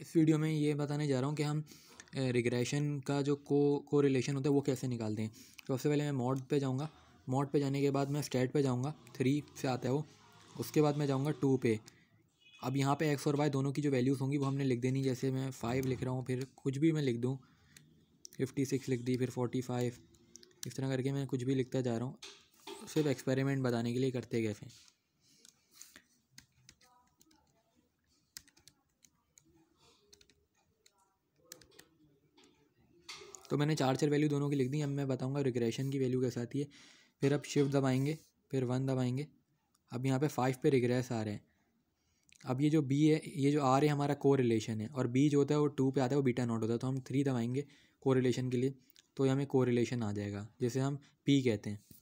इस वीडियो में ये बताने जा रहा हूँ कि हम रिग्रेशन का जो को को रिलेशन होता है वो कैसे निकालते हैं तो सबसे पहले मैं मॉड पे जाऊँगा मॉड पे जाने के बाद मैं स्टेट पे जाऊँगा थ्री से आता है वो उसके बाद मैं जाऊँगा टू पे अब यहाँ पे एक्स और वाई दोनों की जो वैल्यूज़ होंगी वो हमने लिख देनी जैसे मैं फ़ाइव लिख रहा हूँ फिर कुछ भी मैं लिख दूँ फिफ्टी सिक्स लिख दी फिर फोर्टी फाइव इस तरह करके मैं कुछ भी लिखता जा रहा हूँ सिर्फ एक्सपेरिमेंट बताने के लिए करते गए तो मैंने चार चार वैल्यू दोनों की लिख दी अब मैं बताऊँगा रिग्रेशन की वैल्यू कैसे आती है फिर अब शिफ्ट दबाएंगे फिर वन दबाएंगे अब यहाँ पे फाइव पे रिग्रेस आ रहे हैं अब ये जो बी है ये जो आर है हमारा को रिलेशन है और बी जो होता है वो टू पे आता है वो बीटा नॉट होता है तो हम थ्री दबाएंगे को रिलेशन के लिए तो हमें को रिलेशन आ जाएगा जैसे हम पी कहते हैं